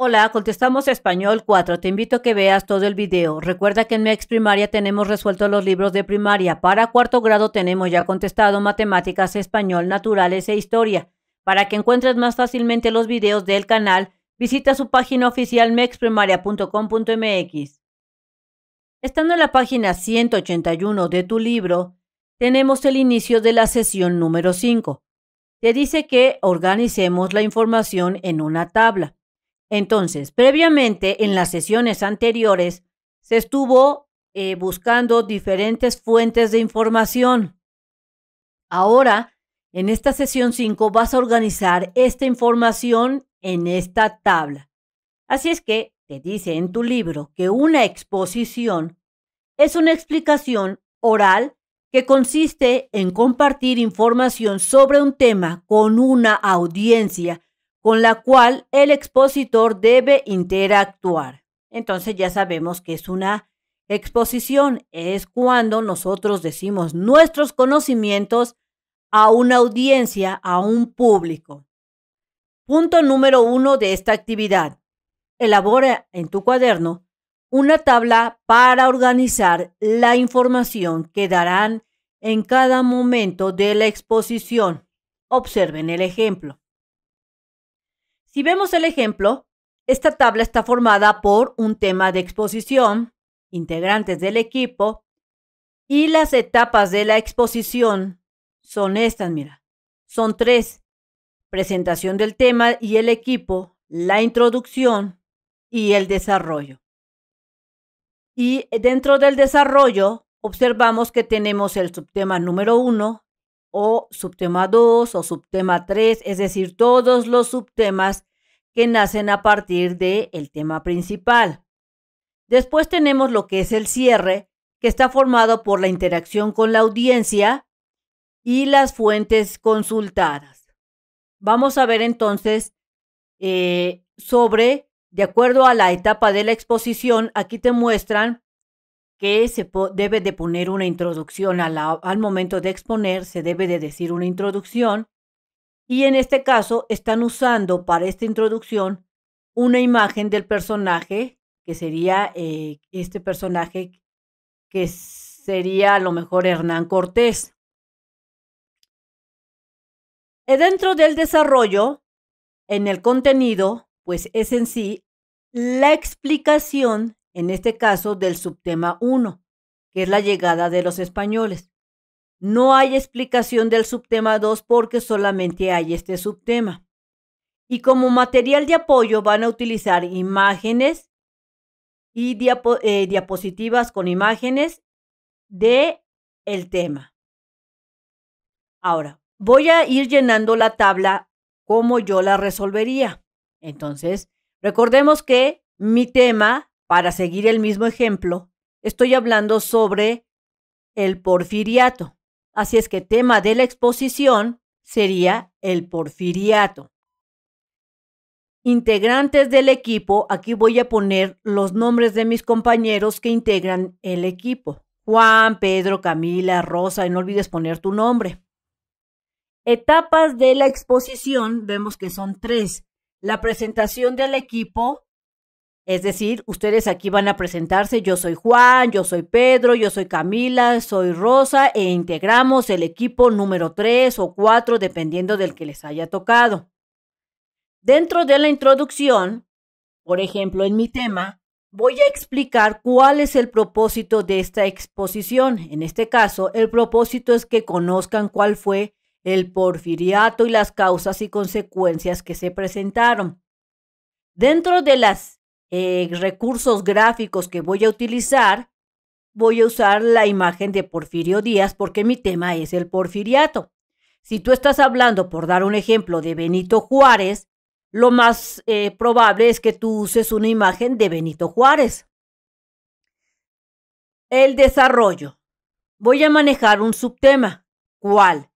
Hola, contestamos español 4. Te invito a que veas todo el video. Recuerda que en Mexprimaria primaria tenemos resueltos los libros de primaria. Para cuarto grado tenemos ya contestado matemáticas, español, naturales e historia. Para que encuentres más fácilmente los videos del canal, visita su página oficial mexprimaria.com.mx. Estando en la página 181 de tu libro, tenemos el inicio de la sesión número 5. Te dice que organicemos la información en una tabla. Entonces, previamente en las sesiones anteriores se estuvo eh, buscando diferentes fuentes de información. Ahora, en esta sesión 5 vas a organizar esta información en esta tabla. Así es que te dice en tu libro que una exposición es una explicación oral que consiste en compartir información sobre un tema con una audiencia con la cual el expositor debe interactuar. Entonces ya sabemos que es una exposición, es cuando nosotros decimos nuestros conocimientos a una audiencia, a un público. Punto número uno de esta actividad. Elabora en tu cuaderno una tabla para organizar la información que darán en cada momento de la exposición. Observen el ejemplo. Si vemos el ejemplo, esta tabla está formada por un tema de exposición, integrantes del equipo, y las etapas de la exposición son estas, mira. Son tres. Presentación del tema y el equipo, la introducción y el desarrollo. Y dentro del desarrollo observamos que tenemos el subtema número uno o subtema dos o subtema tres, es decir, todos los subtemas que nacen a partir del tema principal. Después tenemos lo que es el cierre, que está formado por la interacción con la audiencia y las fuentes consultadas. Vamos a ver entonces eh, sobre, de acuerdo a la etapa de la exposición, aquí te muestran que se debe de poner una introducción al momento de exponer, se debe de decir una introducción, y en este caso están usando para esta introducción una imagen del personaje, que sería eh, este personaje que sería a lo mejor Hernán Cortés. Eh, dentro del desarrollo, en el contenido, pues es en sí la explicación, en este caso, del subtema 1, que es la llegada de los españoles. No hay explicación del subtema 2 porque solamente hay este subtema. Y como material de apoyo van a utilizar imágenes y eh, diapositivas con imágenes de el tema. Ahora, voy a ir llenando la tabla como yo la resolvería. Entonces, recordemos que mi tema, para seguir el mismo ejemplo, estoy hablando sobre el porfiriato. Así es que tema de la exposición sería el porfiriato. Integrantes del equipo, aquí voy a poner los nombres de mis compañeros que integran el equipo. Juan, Pedro, Camila, Rosa, y no olvides poner tu nombre. Etapas de la exposición, vemos que son tres. La presentación del equipo, es decir, ustedes aquí van a presentarse, yo soy Juan, yo soy Pedro, yo soy Camila, soy Rosa e integramos el equipo número 3 o 4 dependiendo del que les haya tocado. Dentro de la introducción, por ejemplo, en mi tema, voy a explicar cuál es el propósito de esta exposición. En este caso, el propósito es que conozcan cuál fue el porfiriato y las causas y consecuencias que se presentaron. Dentro de las eh, recursos gráficos que voy a utilizar, voy a usar la imagen de Porfirio Díaz porque mi tema es el porfiriato. Si tú estás hablando, por dar un ejemplo, de Benito Juárez, lo más eh, probable es que tú uses una imagen de Benito Juárez. El desarrollo. Voy a manejar un subtema. ¿Cuál?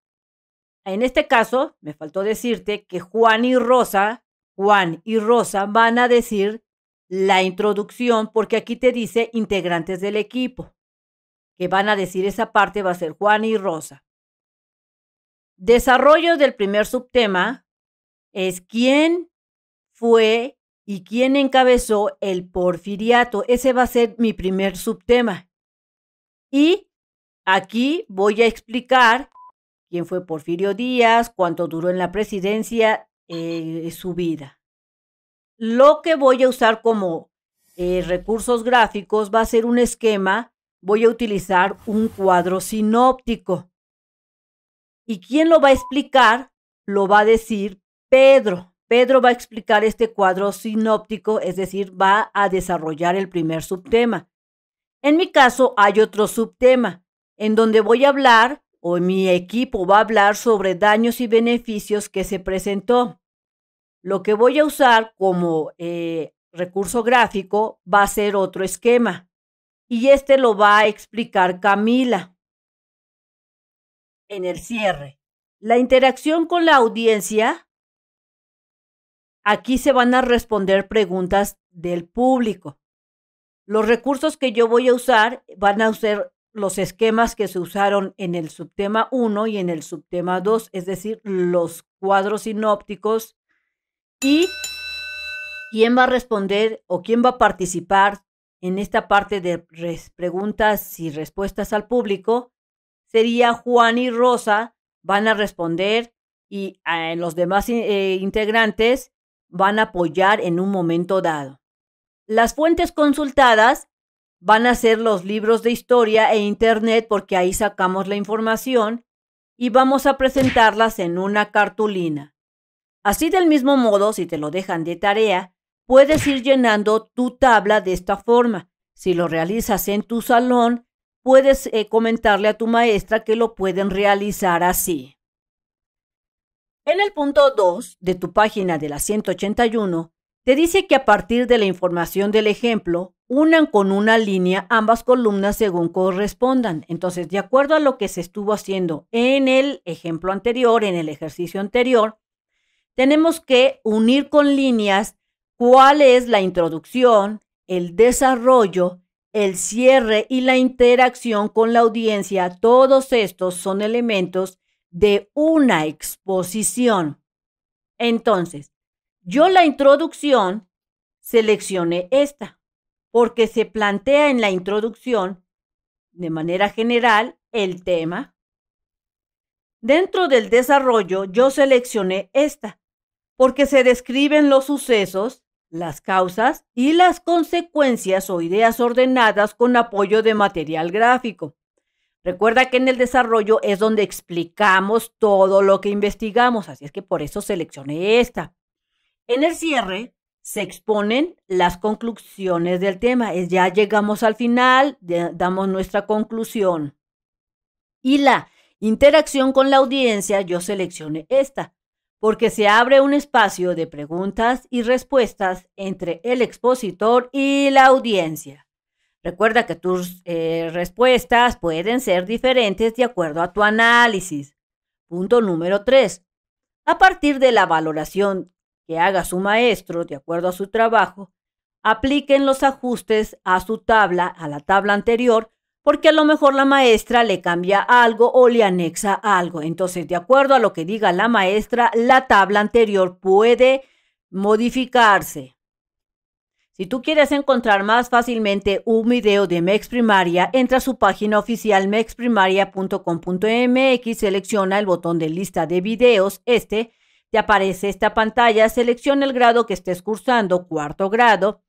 En este caso, me faltó decirte que Juan y Rosa, Juan y Rosa van a decir la introducción porque aquí te dice integrantes del equipo. Que van a decir esa parte va a ser Juan y Rosa. Desarrollo del primer subtema es quién fue y quién encabezó el porfiriato. Ese va a ser mi primer subtema. Y aquí voy a explicar quién fue Porfirio Díaz, cuánto duró en la presidencia, eh, su vida lo que voy a usar como eh, recursos gráficos va a ser un esquema, voy a utilizar un cuadro sinóptico. ¿Y quién lo va a explicar? Lo va a decir Pedro. Pedro va a explicar este cuadro sinóptico, es decir, va a desarrollar el primer subtema. En mi caso hay otro subtema, en donde voy a hablar, o mi equipo va a hablar sobre daños y beneficios que se presentó. Lo que voy a usar como eh, recurso gráfico va a ser otro esquema y este lo va a explicar Camila en el cierre. La interacción con la audiencia, aquí se van a responder preguntas del público. Los recursos que yo voy a usar van a ser los esquemas que se usaron en el subtema 1 y en el subtema 2, es decir, los cuadros sinópticos y quién va a responder o quién va a participar en esta parte de preguntas y respuestas al público sería Juan y Rosa van a responder y eh, los demás eh, integrantes van a apoyar en un momento dado. Las fuentes consultadas van a ser los libros de historia e internet porque ahí sacamos la información y vamos a presentarlas en una cartulina. Así del mismo modo, si te lo dejan de tarea, puedes ir llenando tu tabla de esta forma. Si lo realizas en tu salón, puedes eh, comentarle a tu maestra que lo pueden realizar así. En el punto 2 de tu página de la 181, te dice que a partir de la información del ejemplo, unan con una línea ambas columnas según correspondan. Entonces, de acuerdo a lo que se estuvo haciendo en el ejemplo anterior, en el ejercicio anterior, tenemos que unir con líneas cuál es la introducción, el desarrollo, el cierre y la interacción con la audiencia. Todos estos son elementos de una exposición. Entonces, yo la introducción seleccioné esta, porque se plantea en la introducción, de manera general, el tema. Dentro del desarrollo, yo seleccioné esta, porque se describen los sucesos, las causas y las consecuencias o ideas ordenadas con apoyo de material gráfico. Recuerda que en el desarrollo es donde explicamos todo lo que investigamos, así es que por eso seleccioné esta. En el cierre se exponen las conclusiones del tema. Ya llegamos al final, damos nuestra conclusión. Y la interacción con la audiencia, yo seleccioné esta porque se abre un espacio de preguntas y respuestas entre el expositor y la audiencia. Recuerda que tus eh, respuestas pueden ser diferentes de acuerdo a tu análisis. Punto número 3. A partir de la valoración que haga su maestro de acuerdo a su trabajo, apliquen los ajustes a su tabla, a la tabla anterior, porque a lo mejor la maestra le cambia algo o le anexa algo. Entonces, de acuerdo a lo que diga la maestra, la tabla anterior puede modificarse. Si tú quieres encontrar más fácilmente un video de MEX Primaria, entra a su página oficial mexprimaria.com.mx, selecciona el botón de lista de videos, este, te aparece esta pantalla, selecciona el grado que estés cursando, cuarto grado,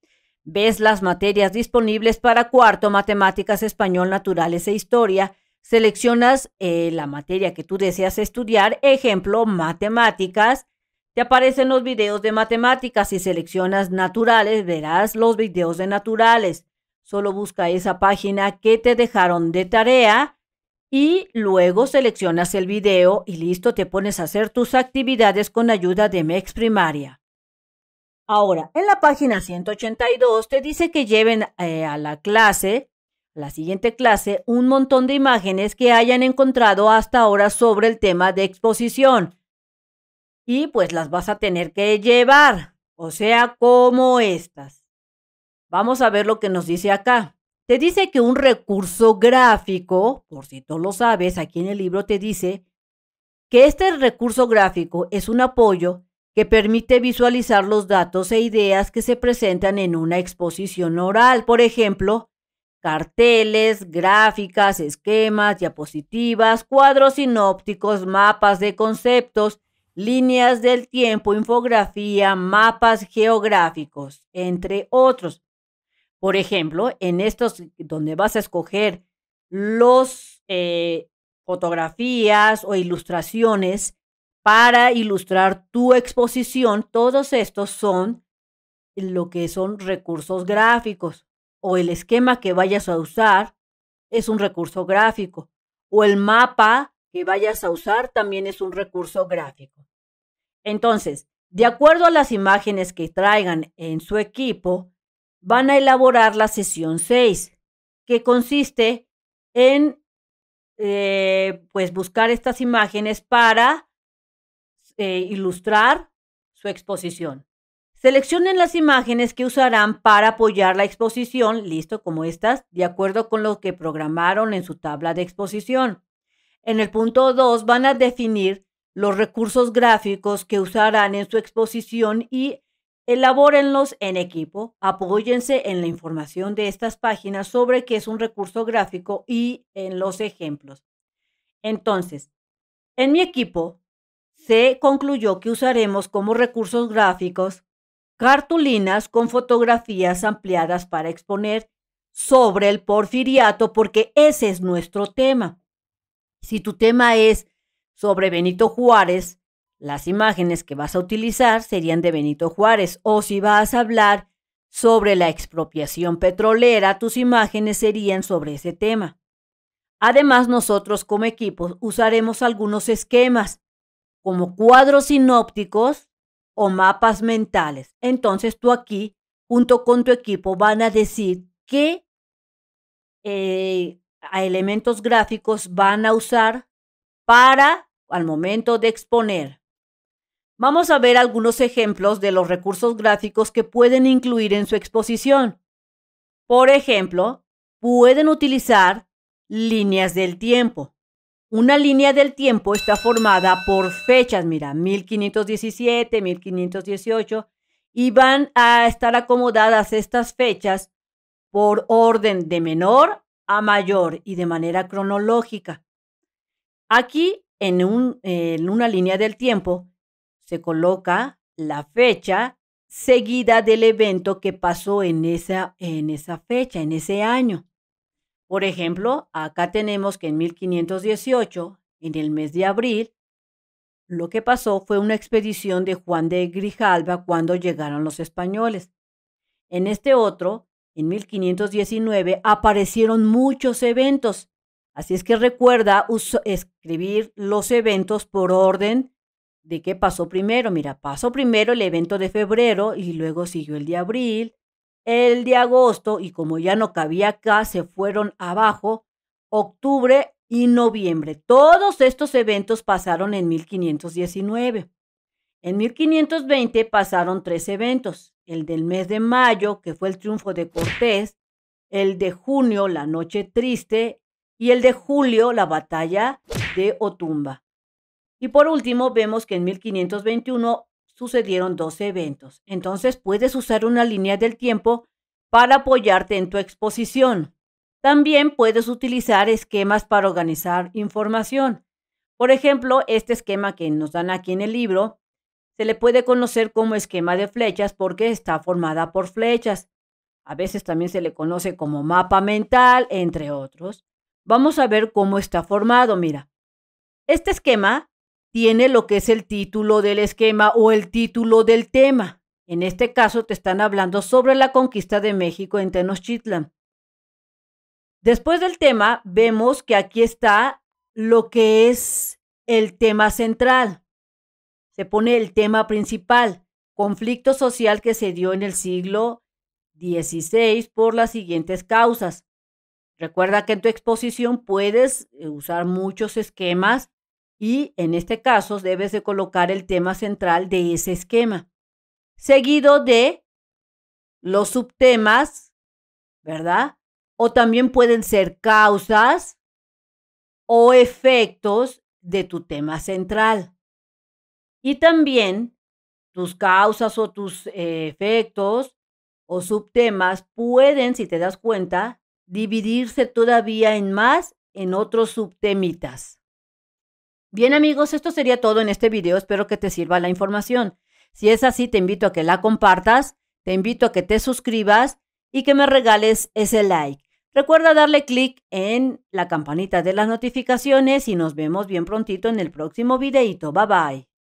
Ves las materias disponibles para cuarto, matemáticas, español, naturales e historia. Seleccionas eh, la materia que tú deseas estudiar, ejemplo, matemáticas. Te aparecen los videos de matemáticas. Si seleccionas naturales, verás los videos de naturales. Solo busca esa página que te dejaron de tarea y luego seleccionas el video y listo, te pones a hacer tus actividades con ayuda de Mex Primaria. Ahora, en la página 182 te dice que lleven eh, a la clase, la siguiente clase, un montón de imágenes que hayan encontrado hasta ahora sobre el tema de exposición. Y pues las vas a tener que llevar, o sea, como estas. Vamos a ver lo que nos dice acá. Te dice que un recurso gráfico, por si tú lo sabes, aquí en el libro te dice que este recurso gráfico es un apoyo que permite visualizar los datos e ideas que se presentan en una exposición oral, por ejemplo, carteles, gráficas, esquemas, diapositivas, cuadros sinópticos, mapas de conceptos, líneas del tiempo, infografía, mapas geográficos, entre otros. Por ejemplo, en estos donde vas a escoger los eh, fotografías o ilustraciones, para ilustrar tu exposición, todos estos son lo que son recursos gráficos o el esquema que vayas a usar es un recurso gráfico o el mapa que vayas a usar también es un recurso gráfico. Entonces, de acuerdo a las imágenes que traigan en su equipo, van a elaborar la sesión 6, que consiste en eh, pues buscar estas imágenes para eh, ilustrar su exposición. Seleccionen las imágenes que usarán para apoyar la exposición, listo como estas, de acuerdo con lo que programaron en su tabla de exposición. En el punto 2 van a definir los recursos gráficos que usarán en su exposición y elabórenlos en equipo. Apóyense en la información de estas páginas sobre qué es un recurso gráfico y en los ejemplos. Entonces, en mi equipo se concluyó que usaremos como recursos gráficos cartulinas con fotografías ampliadas para exponer sobre el porfiriato porque ese es nuestro tema. Si tu tema es sobre Benito Juárez, las imágenes que vas a utilizar serían de Benito Juárez o si vas a hablar sobre la expropiación petrolera, tus imágenes serían sobre ese tema. Además, nosotros como equipo usaremos algunos esquemas como cuadros sinópticos o mapas mentales. Entonces tú aquí, junto con tu equipo, van a decir qué eh, elementos gráficos van a usar para al momento de exponer. Vamos a ver algunos ejemplos de los recursos gráficos que pueden incluir en su exposición. Por ejemplo, pueden utilizar líneas del tiempo. Una línea del tiempo está formada por fechas, mira, 1517, 1518, y van a estar acomodadas estas fechas por orden de menor a mayor y de manera cronológica. Aquí, en, en una línea del tiempo, se coloca la fecha seguida del evento que pasó en esa, en esa fecha, en ese año. Por ejemplo, acá tenemos que en 1518, en el mes de abril, lo que pasó fue una expedición de Juan de Grijalva cuando llegaron los españoles. En este otro, en 1519, aparecieron muchos eventos. Así es que recuerda escribir los eventos por orden de qué pasó primero. Mira, pasó primero el evento de febrero y luego siguió el de abril, el de agosto, y como ya no cabía acá, se fueron abajo, octubre y noviembre. Todos estos eventos pasaron en 1519. En 1520 pasaron tres eventos, el del mes de mayo, que fue el triunfo de Cortés, el de junio, la noche triste, y el de julio, la batalla de Otumba. Y por último, vemos que en 1521 sucedieron dos eventos. Entonces puedes usar una línea del tiempo para apoyarte en tu exposición. También puedes utilizar esquemas para organizar información. Por ejemplo, este esquema que nos dan aquí en el libro se le puede conocer como esquema de flechas porque está formada por flechas. A veces también se le conoce como mapa mental, entre otros. Vamos a ver cómo está formado, mira. Este esquema tiene lo que es el título del esquema o el título del tema. En este caso te están hablando sobre la conquista de México en Tenochtitlan. Después del tema, vemos que aquí está lo que es el tema central. Se pone el tema principal, conflicto social que se dio en el siglo XVI por las siguientes causas. Recuerda que en tu exposición puedes eh, usar muchos esquemas y en este caso debes de colocar el tema central de ese esquema, seguido de los subtemas, ¿verdad? O también pueden ser causas o efectos de tu tema central. Y también tus causas o tus eh, efectos o subtemas pueden, si te das cuenta, dividirse todavía en más en otros subtemitas. Bien amigos, esto sería todo en este video. Espero que te sirva la información. Si es así, te invito a que la compartas, te invito a que te suscribas y que me regales ese like. Recuerda darle clic en la campanita de las notificaciones y nos vemos bien prontito en el próximo videito. Bye bye.